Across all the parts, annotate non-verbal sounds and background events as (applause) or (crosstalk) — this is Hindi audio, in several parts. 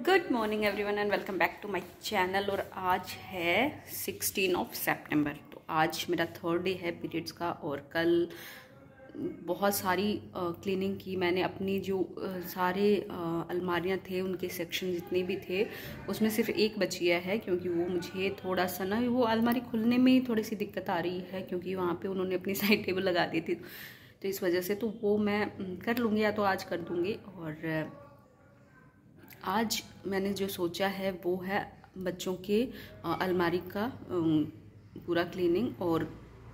good morning everyone and welcome back to my channel और आज है 16 ऑफ सेप्टेम्बर तो आज मेरा थर्ड डे है पीरियड्स का और कल बहुत सारी क्लीनिंग की मैंने अपनी जो सारे अलमारियां थे उनके सेक्शन जितने भी थे उसमें सिर्फ एक बचिया है क्योंकि वो मुझे थोड़ा सा ना वो अलमारी खुलने में ही थोड़ी सी दिक्कत आ रही है क्योंकि वहाँ पे उन्होंने अपनी साइड (laughs) टेबल लगा दी थी तो इस वजह से तो वो मैं कर लूँगी या तो आज कर दूँगी और आज मैंने जो सोचा है वो है बच्चों के अलमारी का पूरा क्लीनिंग और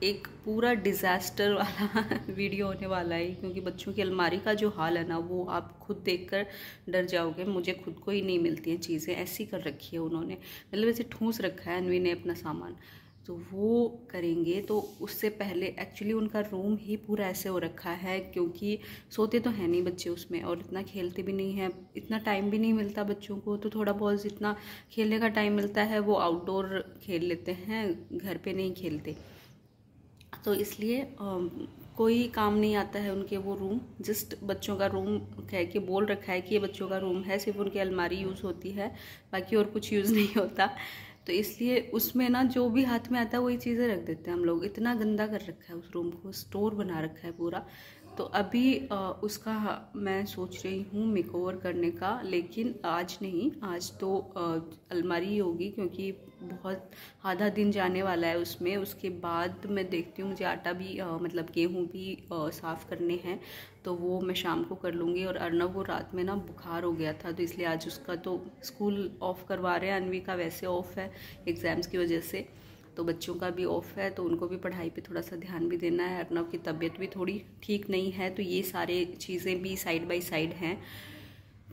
एक पूरा डिज़ास्टर वाला वीडियो (laughs) होने वाला है क्योंकि बच्चों की अलमारी का जो हाल है ना वो आप खुद देखकर डर जाओगे मुझे खुद को ही नहीं मिलती हैं चीज़ें ऐसी कर रखी है उन्होंने मतलब ऐसे ठूस रखा है अनवी ने अपना सामान तो वो करेंगे तो उससे पहले एक्चुअली उनका रूम ही पूरा ऐसे हो रखा है क्योंकि सोते तो हैं नहीं बच्चे उसमें और इतना खेलते भी नहीं हैं इतना टाइम भी नहीं मिलता बच्चों को तो थोड़ा बहुत जितना खेलने का टाइम मिलता है वो आउटडोर खेल लेते हैं घर पे नहीं खेलते तो इसलिए आ, कोई काम नहीं आता है उनके वो रूम जस्ट बच्चों का रूम कह के बोल रखा है कि ये बच्चों का रूम है सिर्फ उनकी अलमारी यूज़ होती है बाकी और कुछ यूज़ नहीं होता तो इसलिए उसमें ना जो भी हाथ में आता है वही चीज़ें रख देते हैं हम लोग इतना गंदा कर रखा है उस रूम को स्टोर बना रखा है पूरा तो अभी उसका मैं सोच रही हूँ मेकओवर करने का लेकिन आज नहीं आज तो अलमारी होगी क्योंकि बहुत आधा दिन जाने वाला है उसमें उसके बाद मैं देखती हूँ मुझे आटा भी आ, मतलब गेहूँ भी साफ़ करने हैं तो वो मैं शाम को कर लूँगी और अर्नब वो रात में ना बुखार हो गया था तो इसलिए आज उसका तो स्कूल ऑफ़ करवा रहे हैं अनवी का वैसे ऑफ़ है एग्ज़ाम्स की वजह से तो बच्चों का भी ऑफ है तो उनको भी पढ़ाई पे थोड़ा सा ध्यान भी देना है अपना की तबीयत भी थोड़ी ठीक नहीं है तो ये सारे चीज़ें भी साइड बाई साइड हैं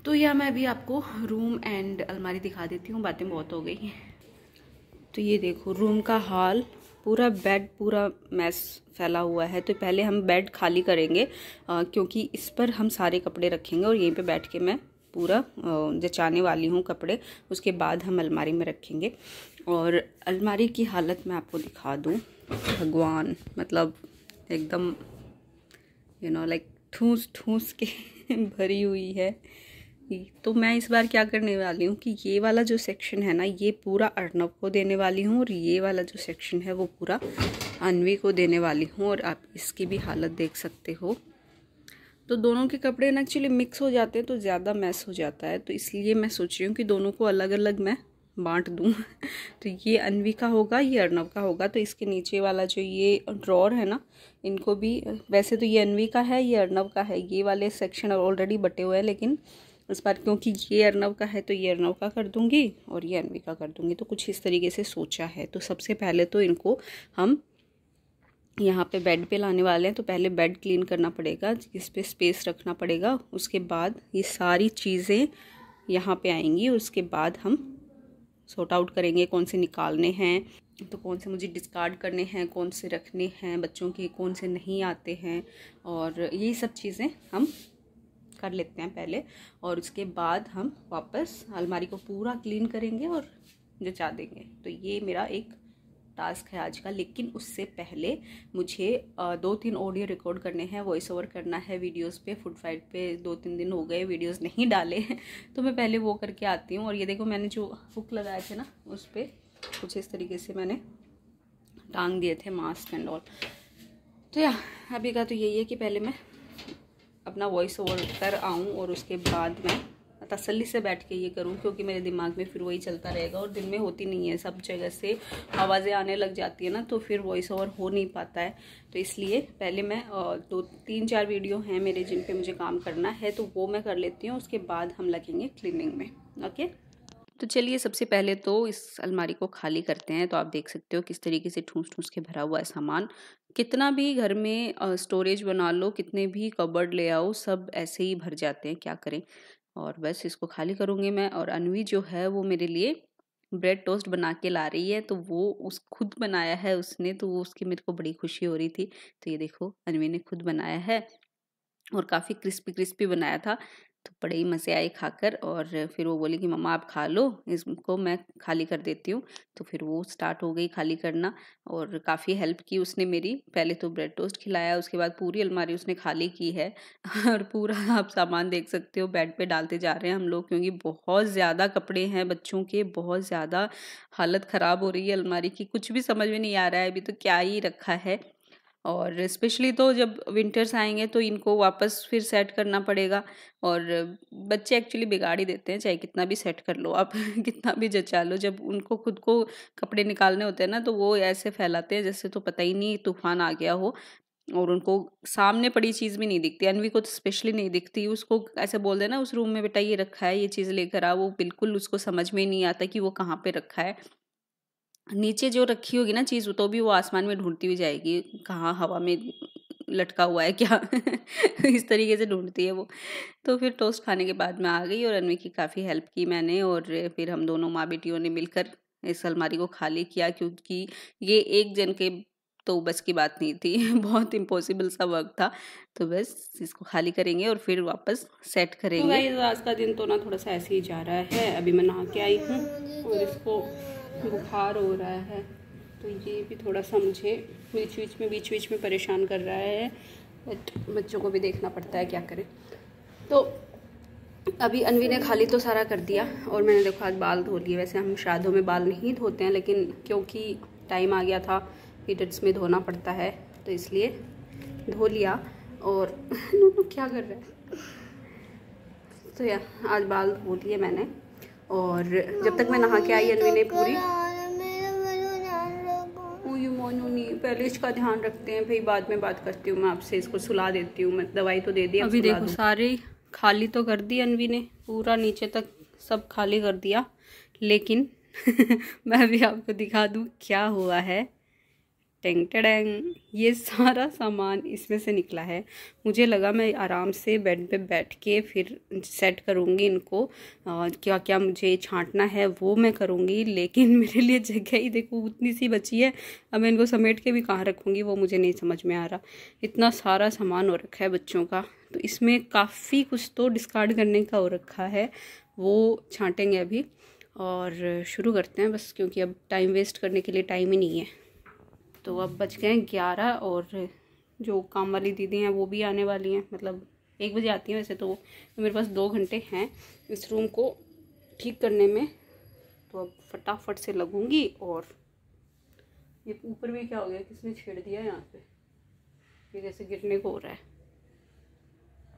तो यह मैं अभी आपको रूम एंड अलमारी दिखा देती हूँ बातें बहुत हो गई हैं तो ये देखो रूम का हॉल पूरा बेड पूरा मैस फैला हुआ है तो पहले हम बेड खाली करेंगे आ, क्योंकि इस पर हम सारे कपड़े रखेंगे और यहीं पे बैठ के मैं पूरा जचाने वाली हूँ कपड़े उसके बाद हम अलमारी में रखेंगे और अलमारी की हालत मैं आपको दिखा दूँ भगवान मतलब एकदम यू नो लाइक ठूस ठूस के (laughs) भरी हुई है तो मैं इस बार क्या करने वाली हूँ कि ये वाला जो सेक्शन है ना ये पूरा अर्नब को देने वाली हूँ और ये वाला जो सेक्शन है वो पूरा अनवी को देने वाली हूँ और आप इसकी भी हालत देख सकते हो तो दोनों के कपड़े ना एक्चुअली मिक्स हो जाते हैं तो ज़्यादा मैस हो जाता है तो इसलिए मैं सोच रही हूँ कि दोनों को अलग अलग मैं बांट दूँ (laughs) तो ये अनवी का होगा ये अर्नव का होगा तो इसके नीचे वाला जो ये ड्रॉर है ना इनको भी वैसे तो ये अनवी का है ये अर्नव का है ये वाले सेक्शन ऑलरेडी बटे हुए हैं लेकिन इस बार क्योंकि ये अर्नव का है तो ये अर्नव का कर दूँगी और ये अनवी का कर दूँगी तो कुछ इस तरीके से सोचा है तो सबसे पहले तो इनको हम यहाँ पे बेड पे लाने वाले हैं तो पहले बेड क्लीन करना पड़ेगा इस पर स्पेस रखना पड़ेगा उसके बाद ये सारी चीज़ें यहाँ पे आएंगी और उसके बाद हम सॉर्ट आउट करेंगे कौन से निकालने हैं तो कौन से मुझे डिस्कार्ड करने हैं कौन से रखने हैं बच्चों के कौन से नहीं आते हैं और यही सब चीज़ें हम कर लेते हैं पहले और उसके बाद हम वापस अलमारी को पूरा क्लीन करेंगे और जचा देंगे तो ये मेरा एक टास्क है आज का लेकिन उससे पहले मुझे दो तीन ऑडियो रिकॉर्ड करने हैं वॉइस ओवर करना है वीडियोस पे फूड फाइट पे दो तीन दिन हो गए वीडियोस नहीं डाले हैं तो मैं पहले वो करके आती हूँ और ये देखो मैंने जो हुक लगाए थे ना उस पर कुछ इस तरीके से मैंने टांग दिए थे मास्क एंड ऑल तो या अभी का तो यही है कि पहले मैं अपना वॉइस ओवर कर आऊँ और उसके बाद मैं तसली से बैठ के ये करूँ क्योंकि मेरे दिमाग में फिर वही चलता रहेगा और दिन में होती नहीं है सब जगह से आवाज़ें आने लग जाती है ना तो फिर वॉइस ओवर हो नहीं पाता है तो इसलिए पहले मैं दो तीन चार वीडियो हैं मेरे जिन पे मुझे काम करना है तो वो मैं कर लेती हूँ उसके बाद हम लगेंगे क्लिनिंग में ओके तो चलिए सबसे पहले तो इस अलमारी को खाली करते हैं तो आप देख सकते हो किस तरीके से ठूंस ठूस के भरा हुआ है सामान कितना भी घर में स्टोरेज बना लो कितने भी कबर्ड ले आओ सब ऐसे ही भर जाते हैं क्या करें और बस इसको खाली करूँगी मैं और अनवी जो है वो मेरे लिए ब्रेड टोस्ट बना के ला रही है तो वो उस खुद बनाया है उसने तो वो उसकी मेरे को बड़ी खुशी हो रही थी तो ये देखो अनवी ने खुद बनाया है और काफ़ी क्रिस्पी क्रिस्पी बनाया था तो बड़े ही मज़े आए खाकर और फिर वो बोली कि मम्मा आप खा लो इसको मैं खाली कर देती हूँ तो फिर वो स्टार्ट हो गई खाली करना और काफ़ी हेल्प की उसने मेरी पहले तो ब्रेड टोस्ट खिलाया उसके बाद पूरी अलमारी उसने खाली की है (laughs) और पूरा आप सामान देख सकते हो बेड पे डालते जा रहे हैं हम लोग क्योंकि बहुत ज़्यादा कपड़े हैं बच्चों के बहुत ज़्यादा हालत ख़राब हो रही है अलमारी की कुछ भी समझ में नहीं आ रहा है अभी तो क्या ही रखा है और स्पेशली तो जब विंटर्स आएंगे तो इनको वापस फिर सेट करना पड़ेगा और बच्चे एक्चुअली बिगाड़ ही देते हैं चाहे कितना भी सेट कर लो आप (laughs) कितना भी जचा लो जब उनको खुद को कपड़े निकालने होते हैं ना तो वो ऐसे फैलाते हैं जैसे तो पता ही नहीं तूफान आ गया हो और उनको सामने पड़ी चीज़ भी नहीं दिखती अनवी को तो स्पेशली नहीं दिखती उसको ऐसे बोल देना उस रूम में बेटा ये रखा है ये चीज़ लेकर आ वो बिल्कुल उसको समझ में नहीं आता कि वो कहाँ पे रखा है नीचे जो रखी होगी ना चीज़ तो भी वो आसमान में ढूंढती हुई जाएगी कहाँ हवा में लटका हुआ है क्या (laughs) इस तरीके से ढूंढती है वो तो फिर टोस्ट खाने के बाद मैं आ गई और अनवी की काफ़ी हेल्प की मैंने और फिर हम दोनों माँ बेटियों ने मिलकर इस अलमारी को खाली किया क्योंकि ये एक जन के तो बस की बात नहीं थी (laughs) बहुत इम्पॉसिबल सा वर्क था तो बस इसको खाली करेंगे और फिर वापस सेट तो करेंगे तो आज का दिन तो ना थोड़ा सा ऐसे ही जा रहा है अभी मैं नहा के आई हूँ और इसको बुखार हो रहा है तो ये भी थोड़ा सा मुझे बीच बीच में बीच बीच में परेशान कर रहा है बट बच्चों को भी देखना पड़ता है क्या करें तो अभी अनवी ने खाली तो सारा कर दिया और मैंने देखो आज बाल धो लिए वैसे हम श्राद्धों में बाल नहीं धोते हैं लेकिन क्योंकि टाइम आ गया था पीरियड्स में धोना पड़ता है तो इसलिए धो लिया और (laughs) क्या कर रहा है तो यार आज बाल धो लिए मैंने और जब तक मैं नहा के आई अनवी ने पूरी मोनू पहले इसका ध्यान रखते हैं भाई बाद में बात करती हूँ मैं आपसे इसको सुला देती हूँ मैं दवाई तो दे दी अभी देखो सारी खाली तो कर दी अनवी ने पूरा नीचे तक सब खाली कर दिया लेकिन (laughs) मैं भी आपको दिखा दूँ क्या हुआ है टेंग टेंग ये सारा सामान इसमें से निकला है मुझे लगा मैं आराम से बेड पे बैठ के फिर सेट करूँगी इनको आ, क्या क्या मुझे छांटना है वो मैं करूँगी लेकिन (laughs) मेरे लिए जगह ही देखो उतनी सी बची है अब मैं इनको समेट के भी कहाँ रखूँगी वो मुझे नहीं समझ में आ रहा इतना सारा सामान हो रखा है बच्चों का तो इसमें काफ़ी कुछ तो डिस्कार्ड करने का हो रखा है वो छांटेंगे अभी और शुरू करते हैं बस क्योंकि अब टाइम वेस्ट करने के लिए टाइम ही नहीं है तो अब बच गए हैं ग्यारह और जो काम वाली दीदी हैं वो भी आने वाली हैं मतलब एक बजे आती हैं वैसे तो, तो मेरे पास दो घंटे हैं इस रूम को ठीक करने में तो अब फटाफट से लगूंगी और ये ऊपर भी क्या हो गया किसने छेड़ दिया यहाँ पे ये जैसे गिरने को हो रहा है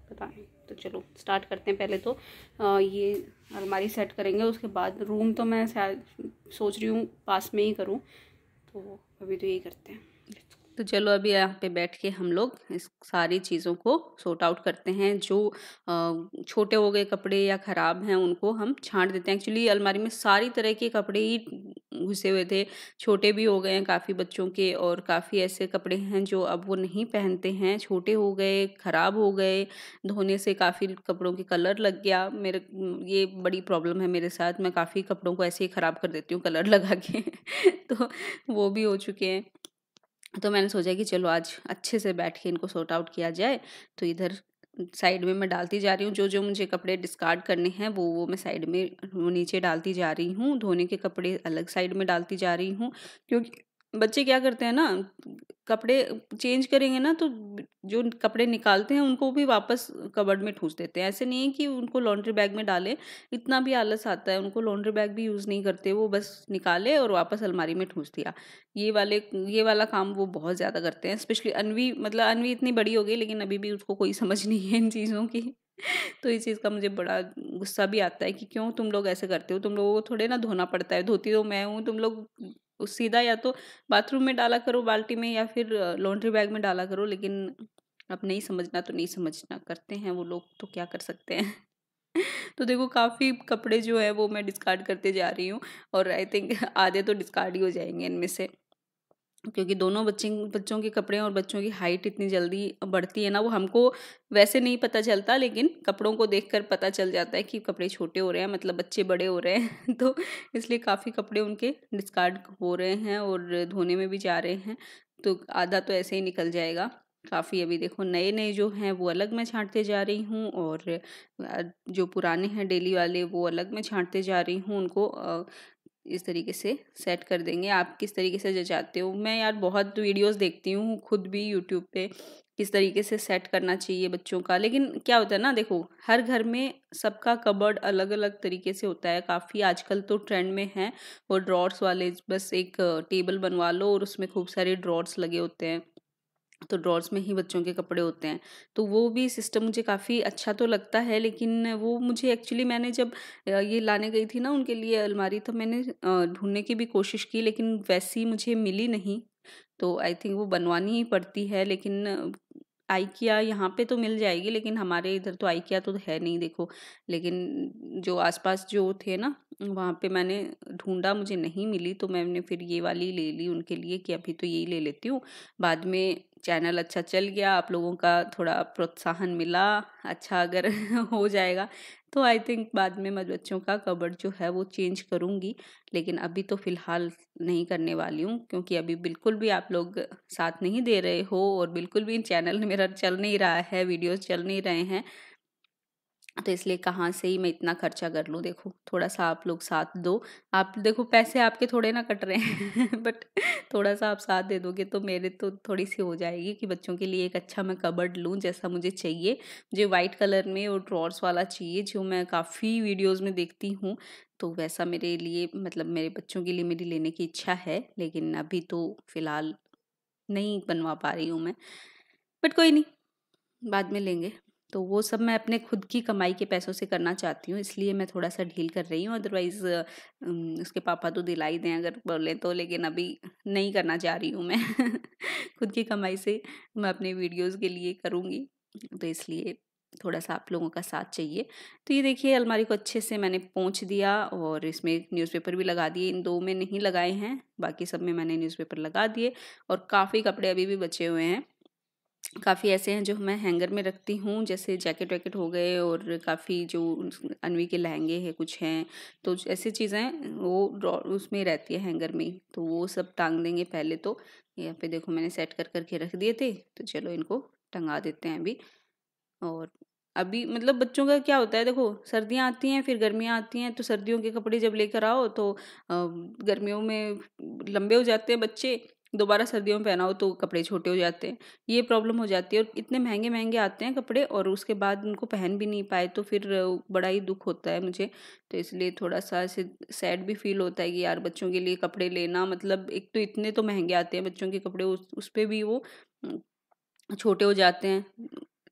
पता नहीं तो चलो स्टार्ट करते हैं पहले तो आ, ये अलमारी सेट करेंगे उसके बाद रूम तो मैं सोच रही हूँ पास में ही करूँ तो अभी तो यही करते हैं तो चलो अभी यहाँ पे बैठ के हम लोग इस सारी चीज़ों को सॉर्ट आउट करते हैं जो छोटे हो गए कपड़े या ख़राब हैं उनको हम छांट देते हैं एक्चुअली अलमारी में सारी तरह के कपड़े ही घुसे हुए थे छोटे भी हो गए हैं काफ़ी बच्चों के और काफ़ी ऐसे कपड़े हैं जो अब वो नहीं पहनते हैं छोटे हो गए ख़राब हो गए धोने से काफ़ी कपड़ों के कलर लग गया मेरे ये बड़ी प्रॉब्लम है मेरे साथ मैं काफ़ी कपड़ों को ऐसे ही ख़राब कर देती हूँ कलर (laughs) लगा के तो वो भी हो चुके हैं तो मैंने सोचा कि चलो आज अच्छे से बैठ के इनको सॉर्ट आउट किया जाए तो इधर साइड में मैं डालती जा रही हूँ जो जो मुझे कपड़े डिस्कार्ड करने हैं वो वो मैं साइड में नीचे डालती जा रही हूँ धोने के कपड़े अलग साइड में डालती जा रही हूँ क्योंकि बच्चे क्या करते हैं ना कपड़े चेंज करेंगे ना तो जो कपड़े निकालते हैं उनको भी वापस कबर्ड में ठूस देते हैं ऐसे नहीं है कि उनको लॉन्ड्री बैग में डालें इतना भी आलस आता है उनको लॉन्ड्री बैग भी यूज़ नहीं करते वो बस निकाले और वापस अलमारी में ठूस दिया ये वाले ये वाला काम वो बहुत ज़्यादा करते हैं स्पेशली अनवी मतलब अनवी इतनी बड़ी हो गई लेकिन अभी भी उसको कोई (laughs) समझ नहीं है इन चीज़ों की तो इस चीज़ का मुझे बड़ा गुस्सा भी आता है कि क्यों तुम लोग ऐसे करते हो तुम लोगों को थोड़े ना धोना पड़ता है धोती तो मैं हूँ तुम लोग उस सीधा या तो बाथरूम में डाला करो बाल्टी में या फिर लॉन्ड्री बैग में डाला करो लेकिन अब नहीं समझना तो नहीं समझना करते हैं वो लोग तो क्या कर सकते हैं (laughs) तो देखो काफ़ी कपड़े जो है वो मैं डिस्कार्ड करते जा रही हूँ और आई थिंक आधे तो डिस्कार्ड ही हो जाएंगे इनमें से क्योंकि दोनों बच्चे बच्चों के कपड़े और बच्चों की हाइट इतनी जल्दी बढ़ती है ना वो हमको वैसे नहीं पता चलता लेकिन कपड़ों को देखकर पता चल जाता है कि कपड़े छोटे हो रहे हैं मतलब बच्चे बड़े हो रहे हैं (laughs) तो इसलिए काफ़ी कपड़े उनके डिस्कार्ड हो रहे हैं और धोने में भी जा रहे हैं तो आधा तो ऐसे ही निकल जाएगा काफ़ी अभी देखो नए नए जो हैं वो अलग मैं छांटते जा रही हूँ और जो पुराने हैं डेली वाले वो अलग मैं छांटते जा रही हूँ उनको इस तरीके से सेट कर देंगे आप किस तरीके से जचाते हो मैं यार बहुत वीडियोस देखती हूँ खुद भी यूट्यूब पे किस तरीके से सेट करना चाहिए बच्चों का लेकिन क्या होता है ना देखो हर घर में सबका कबर्ड अलग अलग तरीके से होता है काफ़ी आजकल तो ट्रेंड में है वो ड्रॉर्स वाले बस एक टेबल बनवा लो और उसमें खूब सारे ड्रॉर्स लगे होते हैं तो ड्रॉर्स में ही बच्चों के कपड़े होते हैं तो वो भी सिस्टम मुझे काफ़ी अच्छा तो लगता है लेकिन वो मुझे एक्चुअली मैंने जब ये लाने गई थी ना उनके लिए अलमारी तो मैंने ढूंढने की भी कोशिश की लेकिन वैसी मुझे मिली नहीं तो आई थिंक वो बनवानी ही पड़ती है लेकिन आइकिया यहाँ पे तो मिल जाएगी लेकिन हमारे इधर तो आइकिया तो है नहीं देखो लेकिन जो आसपास जो थे ना वहाँ पे मैंने ढूंढा मुझे नहीं मिली तो मैंने फिर ये वाली ले ली उनके लिए कि अभी तो यही ले लेती हूँ बाद में चैनल अच्छा चल गया आप लोगों का थोड़ा प्रोत्साहन मिला अच्छा अगर (laughs) हो जाएगा तो आई थिंक बाद में मैं बच्चों का कबर्ड जो है वो चेंज करूँगी लेकिन अभी तो फ़िलहाल नहीं करने वाली हूँ क्योंकि अभी बिल्कुल भी आप लोग साथ नहीं दे रहे हो और बिल्कुल भी चैनल मेरा चल नहीं रहा है वीडियोस चल नहीं रहे हैं तो इसलिए कहाँ से ही मैं इतना खर्चा कर लूँ देखो थोड़ा सा आप लोग साथ दो आप देखो पैसे आपके थोड़े ना कट रहे हैं बट (laughs) थोड़ा सा आप साथ दे दोगे तो मेरे तो थोड़ी सी हो जाएगी कि बच्चों के लिए एक अच्छा मैं कबर्ड लूँ जैसा मुझे चाहिए मुझे वाइट कलर में और ड्रॉर्स वाला चाहिए जो मैं काफ़ी वीडियोज़ में देखती हूँ तो वैसा मेरे लिए मतलब मेरे बच्चों के लिए मेरी लेने की इच्छा है लेकिन अभी तो फ़िलहाल नहीं बनवा पा रही हूँ मैं बट कोई नहीं बाद में लेंगे तो वो सब मैं अपने खुद की कमाई के पैसों से करना चाहती हूँ इसलिए मैं थोड़ा सा ढील कर रही हूँ अदरवाइज़ उसके पापा तो दिला ही दें अगर बोलें तो लेकिन अभी नहीं करना चाह रही हूँ मैं (laughs) खुद की कमाई से मैं अपने वीडियोस के लिए करूँगी तो इसलिए थोड़ा सा आप लोगों का साथ चाहिए तो ये देखिए अलमारी को अच्छे से मैंने पहुँच दिया और इसमें न्यूज़पेपर भी लगा दिए इन दो में नहीं लगाए हैं बाकी सब में मैंने न्यूज़पेपर लगा दिए और काफ़ी कपड़े अभी भी बचे हुए हैं काफ़ी ऐसे हैं जो मैं हैंगर में रखती हूँ जैसे जैकेट वैकेट हो गए और काफ़ी जो अनवी के लहंगे हैं कुछ हैं तो ऐसी चीज़ें वो उसमें रहती है हैंगर में तो वो सब टांग देंगे पहले तो यहाँ पे देखो मैंने सेट कर करके रख दिए थे तो चलो इनको टंगा देते हैं अभी और अभी मतलब बच्चों का क्या होता है देखो सर्दियाँ आती हैं फिर गर्मियाँ आती हैं तो सर्दियों के कपड़े जब लेकर आओ तो गर्मियों में लंबे हो जाते हैं बच्चे दोबारा सर्दियों में पहनाओ तो कपड़े छोटे हो जाते हैं ये प्रॉब्लम हो जाती है और इतने महंगे महंगे आते हैं कपड़े और उसके बाद उनको पहन भी नहीं पाए तो फिर बड़ा ही दुख होता है मुझे तो इसलिए थोड़ा सा ऐसे सैड भी फील होता है कि यार बच्चों के लिए कपड़े लेना मतलब एक तो इतने तो महंगे आते हैं बच्चों के कपड़े उस, उस पर भी वो छोटे हो जाते हैं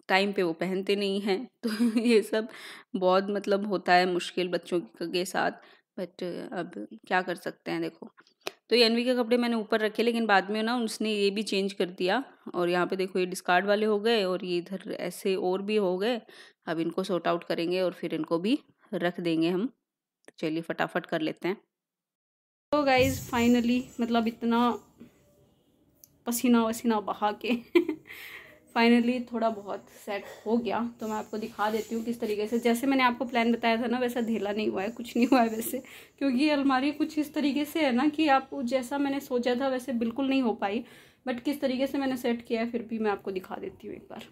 टाइम पे वो पहनते नहीं हैं (laughs) तो ये सब बहुत मतलब होता है मुश्किल बच्चों के साथ बट अब क्या कर सकते हैं देखो तो ये के कपड़े मैंने ऊपर रखे लेकिन बाद में ना उसने ये भी चेंज कर दिया और यहाँ पे देखो ये डिस्कार्ड वाले हो गए और ये इधर ऐसे और भी हो गए अब इनको सॉर्ट आउट करेंगे और फिर इनको भी रख देंगे हम तो चलिए फटाफट कर लेते हैं तो गाइज फाइनली मतलब इतना पसीना वसीना बहा के फाइनली थोड़ा बहुत सेट हो गया तो मैं आपको दिखा देती हूँ किस तरीके से जैसे मैंने आपको प्लान बताया था ना वैसा ढीला नहीं हुआ है कुछ नहीं हुआ है वैसे क्योंकि ये अलमारी कुछ इस तरीके से है ना कि आप जैसा मैंने सोचा था वैसे बिल्कुल नहीं हो पाई बट किस तरीके से मैंने सेट किया है फिर भी मैं आपको दिखा देती हूँ एक बार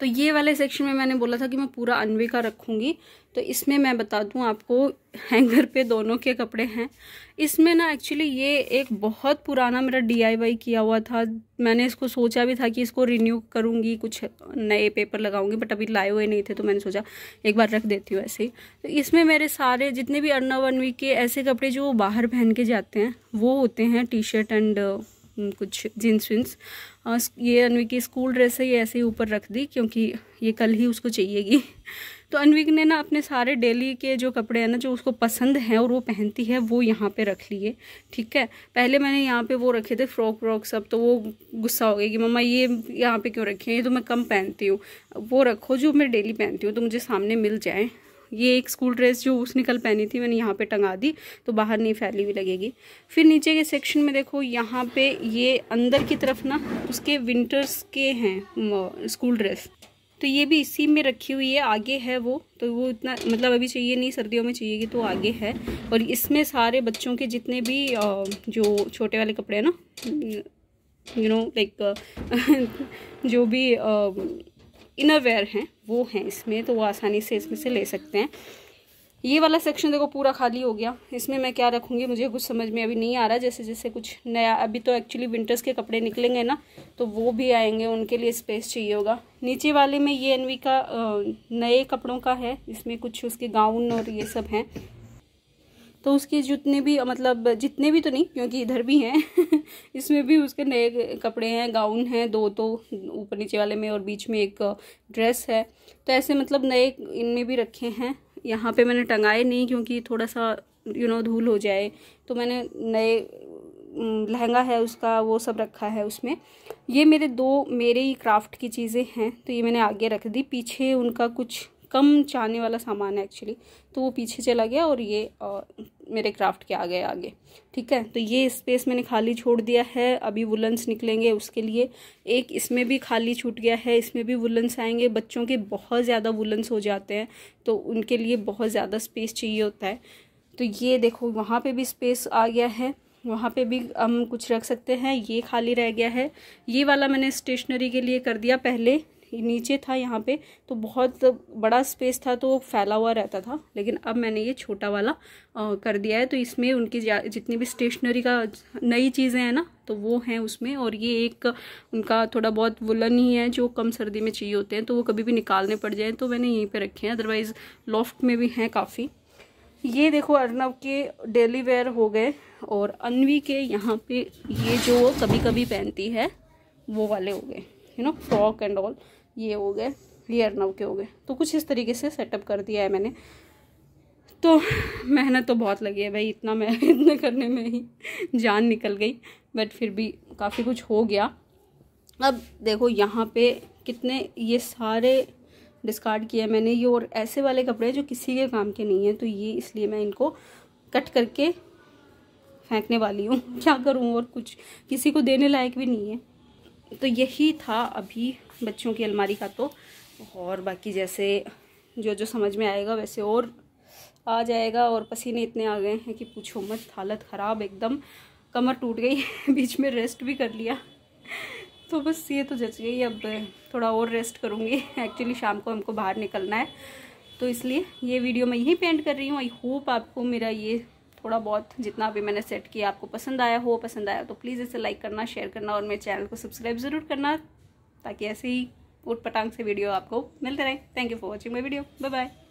तो ये वाले सेक्शन में मैंने बोला था कि मैं पूरा अनवे का रखूँगी तो इसमें मैं बता दूँ आपको हैंगर पे दोनों के कपड़े हैं इसमें ना एक्चुअली ये एक बहुत पुराना मेरा डीआईवाई किया हुआ था मैंने इसको सोचा भी था कि इसको रिन्यू करूँगी कुछ नए पेपर लगाऊंगी बट अभी लाए हुए नहीं थे तो मैंने सोचा एक बार रख देती हूँ ऐसे ही तो इसमें मेरे सारे जितने भी अर्नव अनवी के ऐसे कपड़े जो बाहर पहन के जाते हैं वो होते हैं टी शर्ट एंड कुछ जीन्स वींस ये अनवी की स्कूल ड्रेस है ये ऐसे ही ऊपर रख दी क्योंकि ये कल ही उसको चाहिएगी (laughs) तो अनविक ने ना अपने सारे डेली के जो कपड़े हैं ना जो उसको पसंद हैं और वो पहनती है वो यहाँ पे रख लिए ठीक है पहले मैंने यहाँ पे वो रखे थे फ्रॉक व्रॉक सब तो वो गुस्सा हो गया कि मम्मा ये यहाँ पे क्यों रखे हैं ये तो मैं कम पहनती हूँ वो रखो जो मैं डेली पहनती हूँ तो मुझे सामने मिल जाए ये एक स्कूल ड्रेस जो उसने कल पहनी थी मैंने यहाँ पे टंगा दी तो बाहर नहीं फैली हुई लगेगी फिर नीचे के सेक्शन में देखो यहाँ पे ये अंदर की तरफ ना उसके विंटर्स के हैं स्कूल ड्रेस तो ये भी इसी में रखी हुई है आगे है वो तो वो इतना मतलब अभी चाहिए नहीं सर्दियों में चाहिएगी तो आगे है और इसमें सारे बच्चों के जितने भी जो छोटे वाले कपड़े हैं ना यू नो लाइक जो भी इनर वेयर हैं वो हैं इसमें तो वो आसानी से इसमें से ले सकते हैं ये वाला सेक्शन देखो पूरा खाली हो गया इसमें मैं क्या रखूँगी मुझे कुछ समझ में अभी नहीं आ रहा जैसे जैसे कुछ नया अभी तो एक्चुअली विंटर्स के कपड़े निकलेंगे ना तो वो भी आएंगे उनके लिए स्पेस चाहिए होगा नीचे वाले में ये एनवी का नए कपड़ों का है इसमें कुछ उसके गाउन और ये सब हैं तो उसके जितने भी मतलब जितने भी तो नहीं क्योंकि इधर भी हैं (laughs) इसमें भी उसके नए कपड़े हैं गाउन हैं दो तो ऊपर नीचे वाले में और बीच में एक ड्रेस है तो ऐसे मतलब नए इनमें भी रखे हैं यहाँ पे मैंने टंगाए नहीं क्योंकि थोड़ा सा यू नो धूल हो जाए तो मैंने नए लहंगा है उसका वो सब रखा है उसमें ये मेरे दो मेरे ही क्राफ्ट की चीज़ें हैं तो ये मैंने आगे रख दी पीछे उनका कुछ कम चाहने वाला सामान है एक्चुअली तो वो पीछे चला गया और ये आ, मेरे क्राफ्ट के आ गए आगे ठीक है तो ये स्पेस मैंने खाली छोड़ दिया है अभी वुलन्स निकलेंगे उसके लिए एक इसमें भी खाली छूट गया है इसमें भी वुलन्स आएंगे बच्चों के बहुत ज़्यादा वुलन्स हो जाते हैं तो उनके लिए बहुत ज़्यादा स्पेस चाहिए होता है तो ये देखो वहाँ पर भी स्पेस आ गया है वहाँ पे भी हम कुछ रख सकते हैं ये खाली रह गया है ये वाला मैंने स्टेशनरी के लिए कर दिया पहले नीचे था यहाँ पे तो बहुत बड़ा स्पेस था तो फैला हुआ रहता था लेकिन अब मैंने ये छोटा वाला आ, कर दिया है तो इसमें उनकी जितनी भी स्टेशनरी का नई चीज़ें हैं ना तो वो हैं उसमें और ये एक उनका थोड़ा बहुत वुलन ही है जो कम सर्दी में चाहिए होते हैं तो वो कभी भी निकालने पड़ जाएँ तो मैंने यहीं पर रखे हैं अदरवाइज़ लॉफ्ट में भी हैं काफ़ी ये देखो अर्नब के डेली वेयर हो गए और अनवी के यहाँ पे ये जो कभी कभी पहनती है वो वाले हो गए you know frock and all ये हो गए ये नव के हो गए तो कुछ इस तरीके से सेटअप कर दिया है मैंने तो मेहनत तो बहुत लगी है भाई इतना मैं (laughs) इतने करने में ही जान निकल गई बट फिर भी काफ़ी कुछ हो गया अब देखो यहाँ पे कितने ये सारे डिस्कार्ड किए मैंने ये और ऐसे वाले कपड़े जो किसी के काम के नहीं हैं तो ये इसलिए मैं इनको कट करके फेंकने वाली हूँ (laughs) क्या करूँ और कुछ किसी को देने लायक भी नहीं है तो यही था अभी बच्चों की अलमारी का तो और बाकी जैसे जो जो समझ में आएगा वैसे और आ जाएगा और पसीने इतने आ गए हैं कि पूछो मत हालत ख़राब एकदम कमर टूट गई (laughs) बीच में रेस्ट भी कर लिया तो बस ये तो जच गई अब थोड़ा और रेस्ट करूँगी एक्चुअली शाम को हमको बाहर निकलना है तो इसलिए ये वीडियो मैं यहीं पेंट कर रही हूँ आई होप आपको मेरा ये थोड़ा बहुत जितना भी मैंने सेट किया आपको पसंद आया हो पसंद आया तो प्लीज़ इसे लाइक करना शेयर करना और मेरे चैनल को सब्सक्राइब ज़रूर करना ताकि ऐसे ही उठ पटांग से वीडियो आपको मिलते रहे thank you for watching my video bye bye